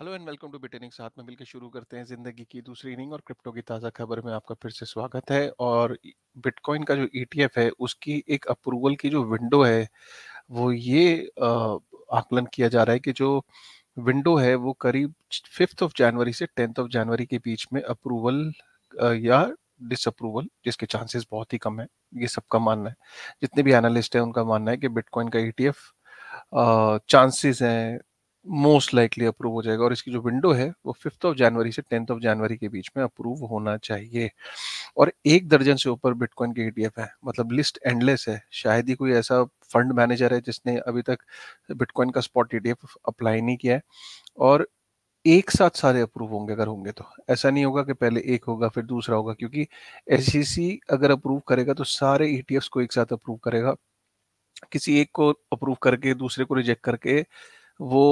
Hello and welcome to Bitening साथ में मिलकर शुरू करते हैं जिंदगी की दूसरी इनिंग और क्रिप्टो की ताज़ा खबर में आपका फिर से स्वागत है और बिटकॉइन का जो ईटीएफ e है उसकी एक अप्रूवल की जो विंडो है वो ये आकलन किया जा रहा है कि जो विंडो है वो करीब फिफ्थ ऑफ जनवरी से टेंथ ऑफ जनवरी के बीच में अप्रूवल या डिसअप्रूवल जिसके चांसेस बहुत ही कम है ये सबका मानना है जितने भी एनालिस्ट हैं उनका मानना है कि बिटकॉइन का ई e चांसेस हैं मोस्ट लाइकली अप्रूव हो जाएगा और इसकी जो विंडो है वो फिफ्थ ऑफ जनवरी से टेंथ ऑफ जनवरी के बीच में अप्रूव होना चाहिए और एक दर्जन से ऊपर बिटकॉइन के ईटीएफ e है मतलब लिस्ट एंडलेस है शायद ही कोई ऐसा फंड मैनेजर है जिसने अभी तक बिटकॉइन का स्पॉट ईटीएफ अप्लाई नहीं किया है और एक साथ सारे अप्रूव होंगे अगर होंगे तो ऐसा नहीं होगा कि पहले एक होगा फिर दूसरा होगा क्योंकि एस e अगर अप्रूव करेगा तो सारे ई e को एक साथ अप्रूव करेगा किसी एक को अप्रूव करके दूसरे को रिजेक्ट करके वो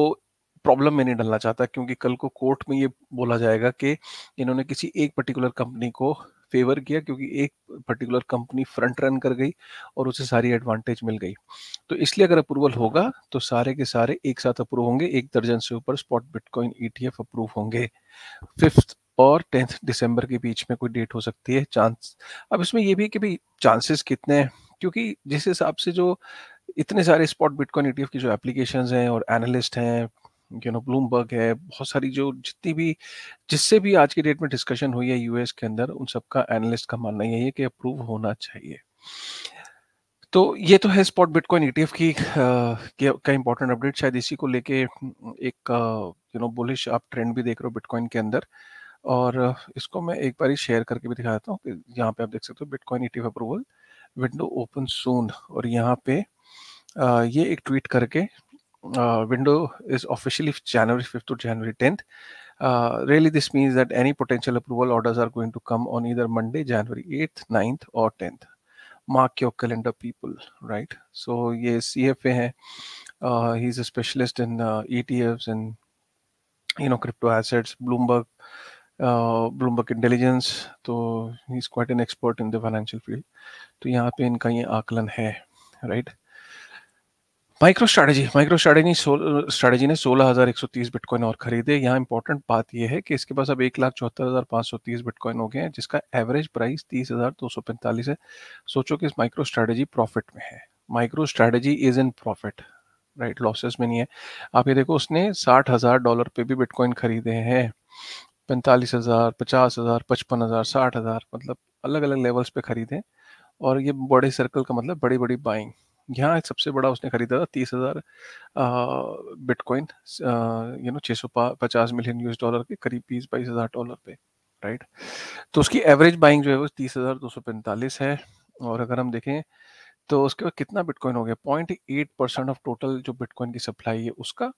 प्रॉब्लम में नहीं डालना चाहता क्योंकि कल को कोर्ट में ये बोला जाएगा कि इन्होंने किसी एक पर्टिकुलर कंपनी को फेवर किया क्योंकि एक पर्टिकुलर कंपनी फ्रंट रन कर गई और उसे सारी एडवांटेज मिल गई तो इसलिए अगर अप्रूवल होगा तो सारे के सारे एक साथ अप्रूव होंगे एक दर्जन से ऊपर स्पॉट बिटकॉइन ईटीएफ अप्रूव होंगे फिफ्थ और टेंथ दिसंबर के बीच में कोई डेट हो सकती है चांस अब इसमें यह भी कि भाई चांसेस कितने हैं क्योंकि जिस हिसाब से जो इतने सारे स्पॉट बिटकॉइन ईटीएफ की जो एप्लीकेशंस हैं और एनालिस्ट हैं यू नो ब्लूमबर्ग है बहुत सारी जो जितनी भी जिससे भी आज की डेट में डिस्कशन हुई है यूएस के अंदर उन सबका एनालिस्ट का मानना यही है कि अप्रूव होना चाहिए तो ये तो है स्पॉट बिटकॉइन ईटीएफ की क्या इंपॉर्टेंट अपडेट शायद इसी को लेके एक यू नो बुलिश आप ट्रेंड भी देख रहे हो बिटकॉइन के अंदर और इसको मैं एक बार ही शेयर करके भी दिखा देता हूँ यहाँ पे आप देख सकते हो Bitcoin ETF approval window open soon और यहाँ पे ये एक ट्वीट करके uh, window is officially January 5th to January 10th. Uh, really, this means that any potential approval orders are going to come on either Monday, January 8th, 9th, or 10th. Mark your calendar, people, right? So, yes, CFA, Uh, he's a specialist in uh, ETFs and you know crypto assets, Bloomberg, uh, Bloomberg Intelligence. So he's quite an expert in the the field. Field तो यहाँ पे इनका right? MicroStrategy MicroStrategy strategy ने 16,130 bitcoin और खरीदे यहाँ important बात यह है कि इसके पास अब एक लाख चौहत्तर हज़ार पाँच सौ तीस बिटकॉइन हो गए हैं जिसका एवरेज प्राइस तीस हज़ार दो सौ पैंतालीस है सोचो कि इस माइक्रो स्ट्रैटेजी प्रॉफिट में है MicroStrategy is in profit right losses में नहीं है आप ये देखो उसने साठ हज़ार डॉलर पे भी बिटकॉइन खरीदे हैं पैंतालीस हज़ार पचास हज़ार पचपन हज़ार साठ हज़ार मतलब अलग अलग लेवल्स पे खरीदे और ये बड़े सर्कल का मतलब बड़ी बड़ी बाइंग यहाँ सबसे बड़ा उसने खरीदा था तीस हजार बिटकॉइन यू नो छः सौ पचास मिलियन यूएस डॉलर के करीब बीस बाईस हजार डॉलर पे राइट तो उसकी एवरेज बाइंग जो है वो तीस हजार दो सौ पैंतालीस है और अगर हम देखें तो उसके बाद कितना बिटकॉइन हो गया point eight percent of total जो बिटकॉइन की सप्लाई है उसका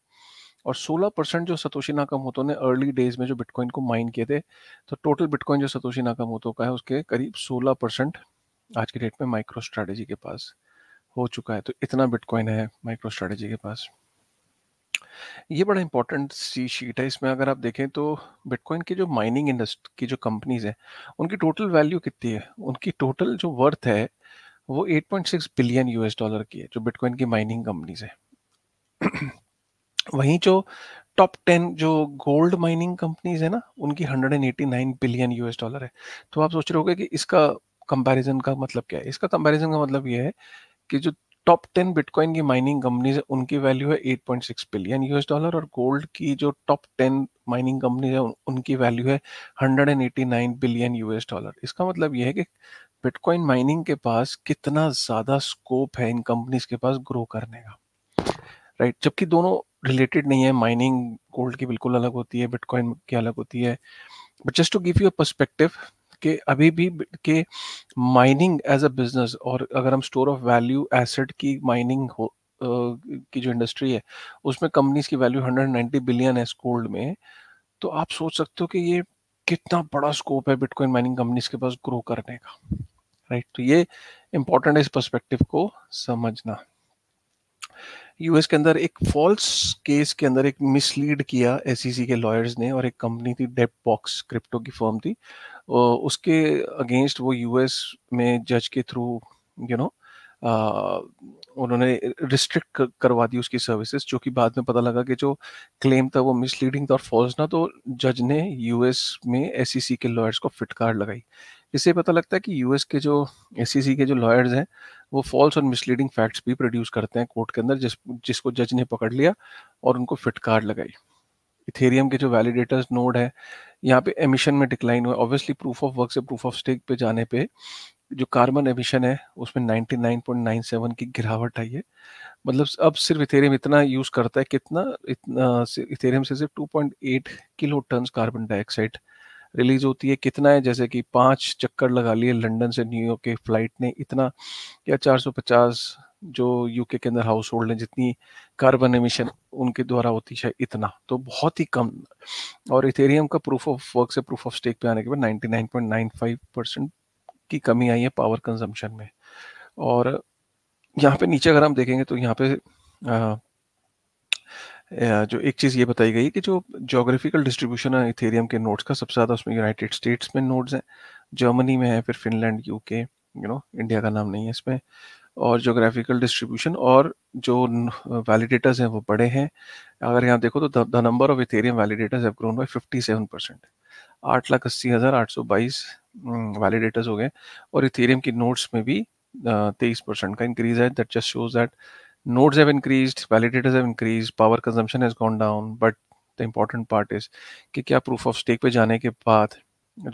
और 16 परसेंट जो सतोशी नाकामोतो ने अर्ली डेज में जो बिटकॉइन को माइन किए थे तो टोटल बिटकॉइन जो सतोशी नाकामोतो का है उसके करीब 16 परसेंट आज के डेट में माइक्रो स्ट्रेटेजी के पास हो चुका है तो इतना बिटकॉइन है माइक्रो स्ट्रेटेजी के पास ये बड़ा इंपॉर्टेंट सी शीट है इसमें अगर आप देखें तो बिटकॉइन की जो माइनिंग इंडस्ट्री की जो कंपनीज हैं उनकी टोटल वैल्यू कितनी है उनकी टोटल जो वर्थ है वो 8.6 बिलियन यूएस डॉलर की है जो बिटकॉइन की माइनिंग कंपनीज है वहीं जो टॉप टेन जो गोल्ड माइनिंग कंपनीज है ना उनकी 189 बिलियन यूएस डॉलर है तो आप सोच रहे होगे कि इसका कंपैरिजन का मतलब क्या है इसका कंपैरिजन का मतलब ये है कि जो टॉप टेन बिटकॉइन की माइनिंग कंपनीज है उनकी वैल्यू है eight point six billion US dollar और गोल्ड की जो टॉप टेन माइनिंग कंपनीज है उनकी वैल्यू है hundred and eighty nine billion US dollar इसका मतलब यह है कि बिटकॉइन माइनिंग के पास कितना ज़्यादा स्कोप है इन कंपनीज के पास ग्रो करने का राइट right? जबकि दोनों रिलेटेड नहीं है माइनिंग गोल्ड की बिल्कुल अलग होती है बिटकॉइन की अलग होती है but just to give you a perspective कि अभी भी के माइनिंग एज अ बिजनेस और अगर हम स्टोर ऑफ वैल्यू एसेट की माइनिंग हो की जो इंडस्ट्री है उसमें कंपनीज की वैल्यू 190 बिलियन है गोल्ड में तो आप सोच सकते हो कि ये कितना बड़ा स्कोप है बिटकॉइन माइनिंग कंपनीज के पास ग्रो करने का राइट right? तो ये इंपॉर्टेंट है इस पर्सपेक्टिव को समझना यूएस के अंदर एक फॉल्स केस के अंदर एक मिसलीड किया एसईसी e के लॉयर्स ने और एक कंपनी थी डेप बॉक्स क्रिप्टो की फर्म थी उसके अगेंस्ट वो यूएस में जज के थ्रू यू नो उन्होंने रिस्ट्रिक्ट करवा दी उसकी सर्विसेज जो कि बाद में पता लगा कि जो क्लेम था वो मिसलीडिंग था और फॉल्स ना तो जज ने यूएस में एससीसी e के लॉयर्स को फिटकार लगाई इससे पता लगता है कि यूएस के जो एससीसी e के जो लॉयर्स हैं वो फॉल्स और मिसलीडिंग फैक्ट्स भी प्रोड्यूस करते हैं कोर्ट के अंदर जिस जिसको जज ने पकड़ लिया और उनको फिटकार लगाई इथेरियम के जो वैलिडेटर्स नोड है यहाँ पे एमिशन में डिक्लाइन हुआ ऑब्वियसली प्रूफ ऑफ वर्क से प्रूफ ऑफ स्टेक पे जाने पे जो कार्बन एमिशन है उसमें 99.97 की गिरावट आई है मतलब अब सिर्फ इथेरियम इतना यूज करता है कितना इतना इथेरियम से सिर्फ 2.8 kiloton carbon dioxide release होती है कितना है जैसे कि पांच चक्कर लगा लिए लंदन से न्यूयॉर्क के फ्लाइट ने इतना या 450 जो यूके के अंदर हाउस होल्ड है जितनी कार्बन एमिशन उनके द्वारा होती है इतना तो बहुत ही कम और इथेरियम का प्रूफ ऑफ वर्क से प्रूफ ऑफ स्टेक पे आने के बाद 99.95 परसेंट की कमी आई है पावर कंजम्पशन में और यहाँ पे नीचे अगर हम देखेंगे तो यहाँ पे आ, जो एक चीज़ ये बताई गई कि जो जोग्राफिकल डिस्ट्रीब्यूशन है इथेरियम के नोट्स का सबसे ज़्यादा उसमें यूनाइटेड स्टेट्स में नोट्स हैं जर्मनी में है फिर Finland UK you know India का नाम नहीं है इसमें और जोग्राफिकल डिस्ट्रीब्यूशन और जो वैलिडेटर्स uh, हैं वो बड़े हैं अगर यहाँ देखो तो the number of Ethereum validators have grown by 57 परसेंट आठ लाख अस्सी हज़ार आठ सौ बाईस वैलिडेटर्स mm, हो गए और इथेरियम की नोट्स में भी uh, तेईस परसेंट का इंक्रीज है that just shows that nodes have increase validators have increase power consumption has gone down but the important part is कि क्या प्रूफ ऑफ स्टेक पे जाने के बाद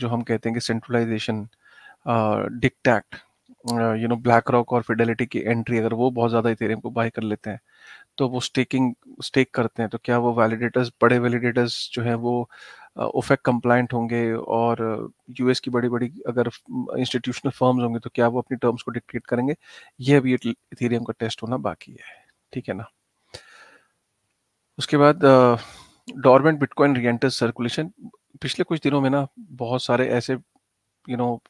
जो हम कहते हैं कि सेंट्रलाइजेशन डिक्ट एक्ट यू नो ब्लैक रॉक और फिडेलिटी की एंट्री अगर वो बहुत ज़्यादा इथेरियम को बाय कर लेते हैं तो वो स्टेकिंग स्टेक करते हैं तो क्या वो वैलिडेटर्स बड़े वैलिडेटर्स जो है वो ओफेक uh, कंप्लाइंट होंगे और यूएस uh, की बड़ी बड़ी अगर इंस्टीट्यूशनल फर्म्स होंगे तो क्या वो अपनी टर्म्स को डिक्टेट करेंगे यह भी इथेरियम का टेस्ट होना बाकी है ठीक है ना उसके बाद डॉर्मेंट बिटकॉइन रीएंटर सर्कुलेशन पिछले कुछ दिनों में ना बहुत सारे ऐसे यू you नो know,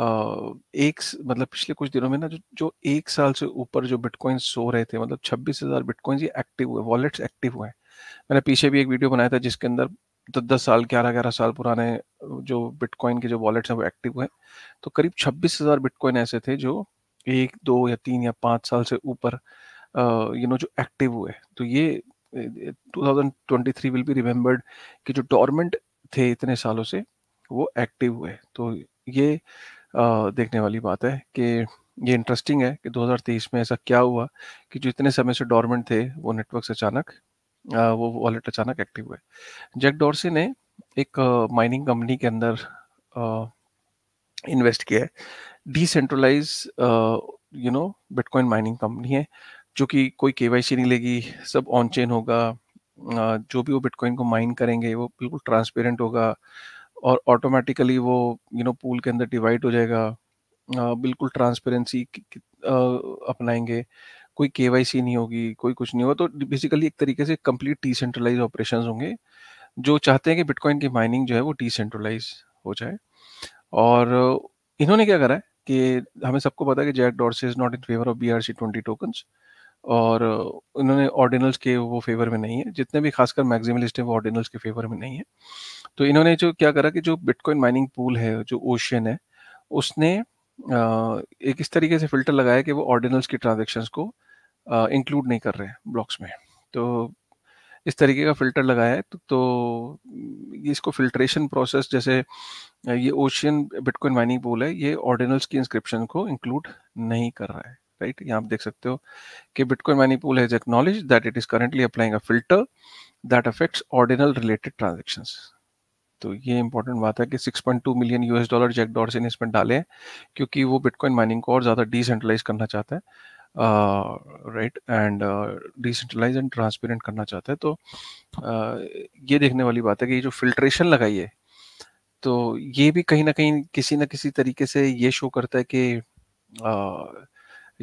एक मतलब पिछले कुछ दिनों में ना जो जो एक साल से ऊपर जो बिटकॉइन सो रहे थे मतलब छब्बीस हजार बिटकॉइन ये एक्टिव हुए वॉलेट्स एक्टिव हुए मैंने पीछे भी एक वीडियो बनाया था जिसके अंदर दस दस साल ग्यारह ग्यारह साल पुराने जो बिटकॉइन के जो वॉलेट्स हैं वो एक्टिव हुए तो करीब छब्बीस हजार बिटकॉइन ऐसे थे जो एक दो या तीन या पाँच साल से ऊपर यू नो जो एक्टिव हुए तो ये 2023 विल बी रिमेम्बर्ड कि जो डॉर्मेंट थे इतने सालों से वो एक्टिव हुए तो ये देखने वाली बात है कि ये इंटरेस्टिंग है कि 2023 में ऐसा क्या हुआ कि जो इतने समय से डॉर्मेंट थे वो नेटवर्क अचानक वो वॉलेट अचानक एक्टिव हुए जैक डॉर्सी ने एक माइनिंग कंपनी के अंदर इन्वेस्ट किया है decentralise you know Bitcoin mining company है जो कि कोई के नहीं लेगी सब ऑन चेन होगा जो भी वो बिटकॉइन को माइन करेंगे वो बिल्कुल ट्रांसपेरेंट होगा और ऑटोमेटिकली वो यू नो पूल के अंदर डिवाइड हो जाएगा आ, बिल्कुल ट्रांसपेरेंसी अपनाएंगे कोई के नहीं होगी कोई कुछ नहीं होगा तो बेसिकली एक तरीके से कंप्लीट डिसेंट्रलाइज ऑपरेशन होंगे जो चाहते हैं कि बिटकॉइन की माइनिंग जो है वो डिसेंट्रलाइज हो जाए और इन्होंने क्या करा है कि हमें सबको पता है कि Jack Dorsey is not in favour of B R C twenty tokens और इन्होंने ऑर्डिनल्स के वो फेवर में नहीं है जितने भी खासकर लिस्ट हैं वो ऑर्डिनल्स के फेवर में नहीं है तो इन्होंने जो क्या करा कि जो बिटकॉइन माइनिंग पूल है जो ओशियन है उसने एक इस तरीके से फिल्टर लगाया कि वो ऑर्डिनल्स की ट्रांजेक्शन को इंक्लूड नहीं कर रहे हैं ब्लॉक्स में तो इस तरीके का फिल्टर लगाया है तो, तो इसको फिल्ट्रेशन प्रोसेस जैसे ये ओशियन बिटकॉइन माइनिंग पूल है ये ऑर्डिनल्स की इंस्क्रिप्शन को इंक्लूड नहीं कर रहा है राइट यहाँ आप देख सकते हो कि Bitcoin mining pool has acknowledge that it is currently applying a filter that affects ordinal related transaction तो ये इंपॉर्टेंट बात है कि 6.2 million US dollar Jack Dorsey ने इसमें डाले हैं क्योंकि वो बिटकॉइन माइनिंग को और ज़्यादा डिसेंट्रलाइज करना चाहता है right and decentralise and transparent करना चाहता है तो uh, ये देखने वाली बात है कि ये जो फिल्ट्रेशन लगाई है तो ये भी कहीं ना कहीं किसी ना किसी तरीके से ये शो करता है कि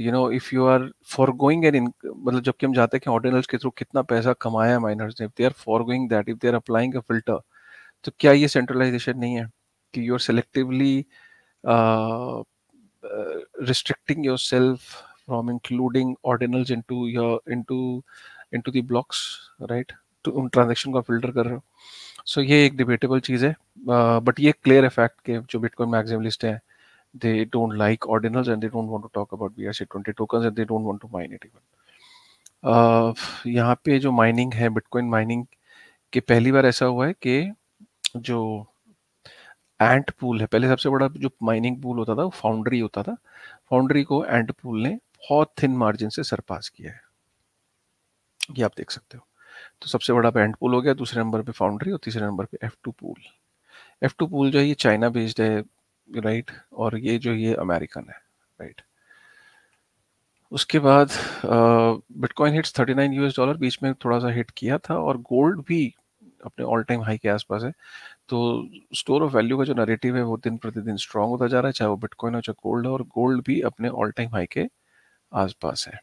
you know if you are forgoing an मतलब जबकि हम जाते हैं कि ऑर्डिनल्स के थ्रू कितना पैसा कमाया है माइनर्स ने if they are forgoing that if they are applying a filter तो क्या ये सेंट्रलाइजेशन नहीं है कि you are selectively restricting yourself from including ordinals into your into into the blocks right तो उन ट्रांजेक्शन को फिल्टर कर रहे हो सो so, ये एक डिबेटेबल चीज़ है बट uh, ये क्लियर इफेक्ट के जो बिटकॉइन मैक्सिमलिस्ट हैं they don't like ordinals and they don't want to talk about B R C twenty token and they don't want to mine it even यहाँ पे जो mining है bitcoin mining के पहली बार ऐसा हुआ है कि जो एंट पूल है पहले सबसे बड़ा जो माइनिंग पूल होता था वो फाउंड्री होता था फाउंड्री को एंट पूल ने बहुत थिन मार्जिन से सरपास किया है ये आप देख सकते हो तो सबसे बड़ा एंट पूल हो गया दूसरे नंबर पे फाउंड्री और तीसरे नंबर पे F two pool F two pool जो है ये चाइना बेस्ड है राइट और ये जो ये अमेरिकन है राइट उसके बाद Bitcoin hits nine US dollar बीच में थोड़ा सा हिट किया था और गोल्ड भी अपने ऑल टाइम हाई के आसपास है तो स्टोर ऑफ वैल्यू का जो नरेटिव है वो दिन प्रतिदिन स्ट्रांग होता जा रहा है चाहे वो बिटकॉइन हो चाहे गोल्ड हो और गोल्ड भी अपने ऑल टाइम हाई के आसपास है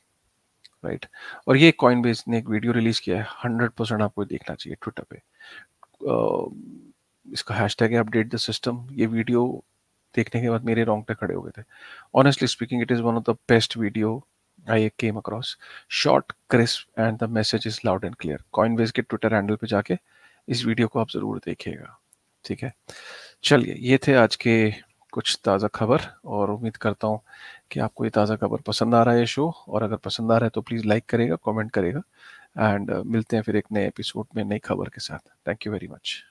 राइट और ये कॉइन बेस ने एक वीडियो रिलीज किया है हंड्रेड परसेंट आपको देखना चाहिए ट्विटर पे uh, इसका हैशटैग है अपडेट द सिस्टम ये वीडियो देखने के बाद मेरे रोंगटे खड़े हो गए थे honestly speaking it is one of the best video I came across short crisp and the message is loud and clear Coinbase के ट्विटर हैंडल पे जाके uh, इस वीडियो को आप ज़रूर देखिएगा ठीक है चलिए ये थे आज के कुछ ताज़ा खबर और उम्मीद करता हूँ कि आपको ये ताज़ा खबर पसंद आ रहा है शो और अगर पसंद आ रहा है तो प्लीज़ लाइक करेगा कमेंट करेगा एंड मिलते हैं फिर एक नए एपिसोड में नई खबर के साथ थैंक यू वेरी मच